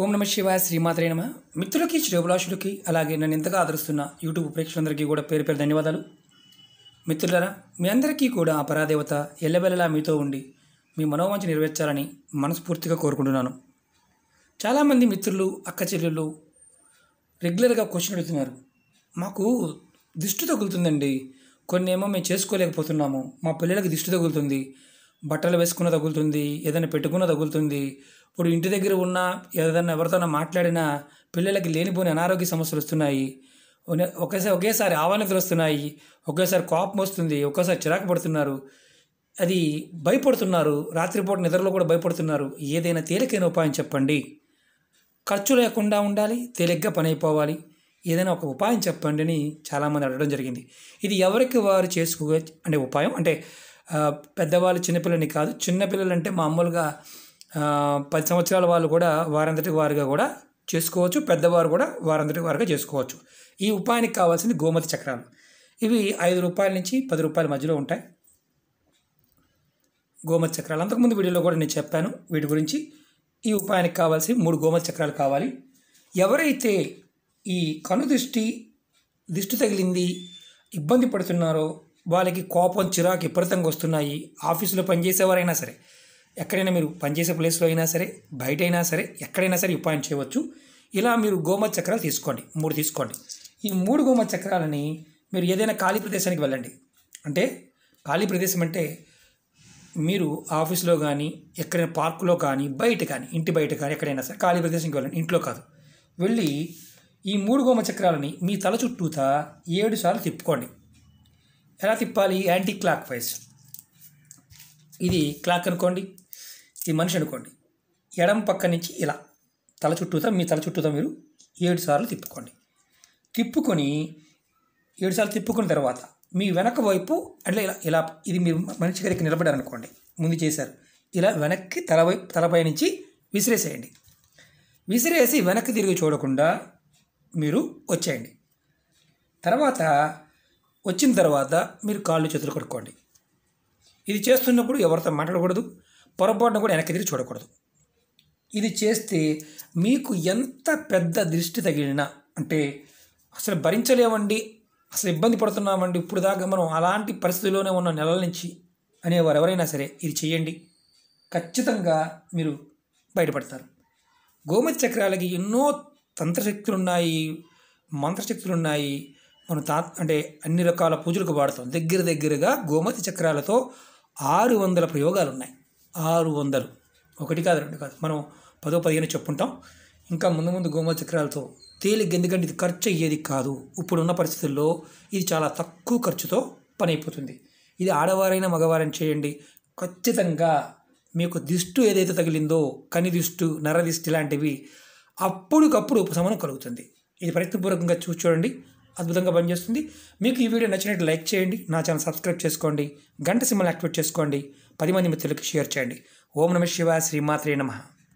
ఓం నమ శివాయ శ్రీమాత్రే మిత్రులకి శ్రీభులాషులకి అలాగే నన్ను ఎంతగా ఆదరిస్తున్న యూట్యూబ్ ప్రేక్షకులందరికీ కూడా పేరు పేరు ధన్యవాదాలు మిత్రులరా మీ అందరికీ కూడా ఆ పరాదేవత ఎల్లవెల్లలా మీతో ఉండి మీ మనోవాంఛ నెరవేర్చాలని మనస్ఫూర్తిగా కోరుకుంటున్నాను చాలామంది మిత్రులు అక్క చెల్లెళ్ళు రెగ్యులర్గా క్వశ్చన్ అడుగుతున్నారు మాకు దిష్టి తగులుతుందండి కొన్ని ఏమో మేము చేసుకోలేకపోతున్నాము మా పిల్లలకి దిష్టి తగులుతుంది బట్టలు వేసుకున్న తగులుతుంది ఏదైనా పెట్టుకున్న తగులుతుంది ఇప్పుడు ఇంటి దగ్గర ఉన్న ఏదైనా ఎవరితోనో మాట్లాడినా పిల్లలకి లేనిపోని అనారోగ్య సమస్యలు వస్తున్నాయి ఒకేసారి ఒకేసారి ఆవనతలు వస్తున్నాయి ఒకేసారి కోపం వస్తుంది ఒకేసారి చిరాకు పడుతున్నారు అది భయపడుతున్నారు రాత్రిపూట నిద్రలో కూడా భయపడుతున్నారు ఏదైనా తేలికైన ఉపాయం చెప్పండి ఖర్చు లేకుండా ఉండాలి తేలిగ్గా పని అయిపోవాలి ఏదైనా ఒక ఉపాయం చెప్పండి అని చాలామంది అడగడం జరిగింది ఇది ఎవరికి వారు చేసుకో అంటే ఉపాయం అంటే పెద్దవాళ్ళు చిన్నపిల్లని కాదు చిన్నపిల్లలు అంటే మామూలుగా పది సంవత్సరాల వాళ్ళు కూడా వారందరికి వారుగా కూడా చేసుకోవచ్చు పెద్దవారు కూడా వారందరికి వారుగా చేసుకోవచ్చు ఈ ఉపాయానికి కావాల్సింది గోమతి చక్రాలు ఇవి ఐదు రూపాయల నుంచి పది రూపాయల మధ్యలో ఉంటాయి గోమతి చక్రాలు అంతకుముందు వీడియోలో కూడా నేను చెప్పాను వీటి గురించి ఈ ఉపాయానికి కావాల్సి మూడు గోమతి చక్రాలు కావాలి ఎవరైతే ఈ కను దృష్టి దిష్టి తగిలింది ఇబ్బంది పడుతున్నారో వాళ్ళకి కోపం చిరాకు విపరీతంగా వస్తున్నాయి ఆఫీసులో పనిచేసేవారైనా సరే ఎక్కడైనా మీరు పనిచేసే ప్లేస్లో అయినా సరే బయట అయినా సరే ఎక్కడైనా సరే ఉపాయం చేయవచ్చు ఇలా మీరు గోమత చక్రాలు తీసుకోండి మూడు తీసుకోండి ఈ మూడు గోమ చక్రాలని మీరు ఏదైనా ఖాళీ ప్రదేశానికి వెళ్ళండి అంటే ఖాళీ ప్రదేశం అంటే మీరు ఆఫీస్లో కానీ ఎక్కడైనా పార్కులో కానీ బయట కానీ ఇంటి బయట కానీ ఎక్కడైనా సరే ఖాళీ ప్రదేశంకి వెళ్ళండి ఇంట్లో కాదు వెళ్ళి ఈ మూడు గోమ చక్రాలని మీ తల చుట్టూత ఏడు సార్లు తిప్పుకోండి ఎలా తిప్పాలి యాంటీ క్లాక్ వైజ్ ఇది క్లాక్ అనుకోండి ఇది మనిషి అనుకోండి ఎడం పక్క నుంచి ఇలా తల చుట్టూతా మీ తల చుట్టూతా మీరు ఏడు సార్లు తిప్పుకోండి తిప్పుకొని ఏడు సార్లు తిప్పుకున్న తర్వాత మీ వెనక వైపు అట్లా ఇలా ఇలా ఇది మీరు మనిషి గారికి నిలబడారనుకోండి ముందు చేశారు ఇలా వెనక్కి తల వైపు తలపై నుంచి విసిరేసేయండి విసిరేసి వెనక్కి తిరిగి చూడకుండా మీరు వచ్చేయండి తర్వాత వచ్చిన తర్వాత మీరు కాళ్ళు చేతులు కడుక్కోండి ఇది చేస్తున్నప్పుడు ఎవరితో మాట్లాడకూడదు పొరపాటును కూడా వెనక్కి తిరిగి చూడకూడదు ఇది చేస్తే మీకు ఎంత పెద్ద దృష్టి తగిలినా అంటే అసలు భరించలేమండి అసలు ఇబ్బంది పడుతున్నామండి ఇప్పుడు దాకా మనం అలాంటి పరిస్థితిలోనే ఉన్న నెలల నుంచి అనేవారు ఎవరైనా సరే ఇది చేయండి ఖచ్చితంగా మీరు బయటపడతారు గోమతి చక్రాలకి ఎన్నో తంత్రశక్తులు ఉన్నాయి మంత్రశక్తులు ఉన్నాయి మనం తా అంటే అన్ని రకాల పూజలకు వాడతాం దగ్గర దగ్గరగా గోమతి చక్రాలతో ఆరు వందల ప్రయోగాలు ఉన్నాయి ఆరు వందలు ఒకటి కాదు రెండు కాదు మనం పదో పదిహేను చెప్పుంటాం ఇంకా ముందు ముందు గోమ చక్రాలతో తేలిగ్గా ఎందుకంటే ఇది ఖర్చు అయ్యేది కాదు ఇప్పుడున్న పరిస్థితుల్లో ఇది చాలా తక్కువ ఖర్చుతో పని అయిపోతుంది ఇది ఆడవారైనా మగవారైనా చేయండి ఖచ్చితంగా మీకు దిష్టు ఏదైతే తగిలిందో కని దిష్టు నర దిష్టి లాంటివి అప్పటికప్పుడు ఉపశమనం కలుగుతుంది ఇది ప్రయత్నపూర్వకంగా చూసి చూడండి అద్భుతంగా పనిచేస్తుంది మీకు ఈ వీడియో నచ్చినట్టు లైక్ చేయండి నా ఛానల్ సబ్స్క్రైబ్ చేసుకోండి గంట సింబల్ యాక్టివేట్ చేసుకోండి పది మంది మిత్రులకు షేర్ చేయండి ఓం నమ శివ శ్రీమాత్రే నమః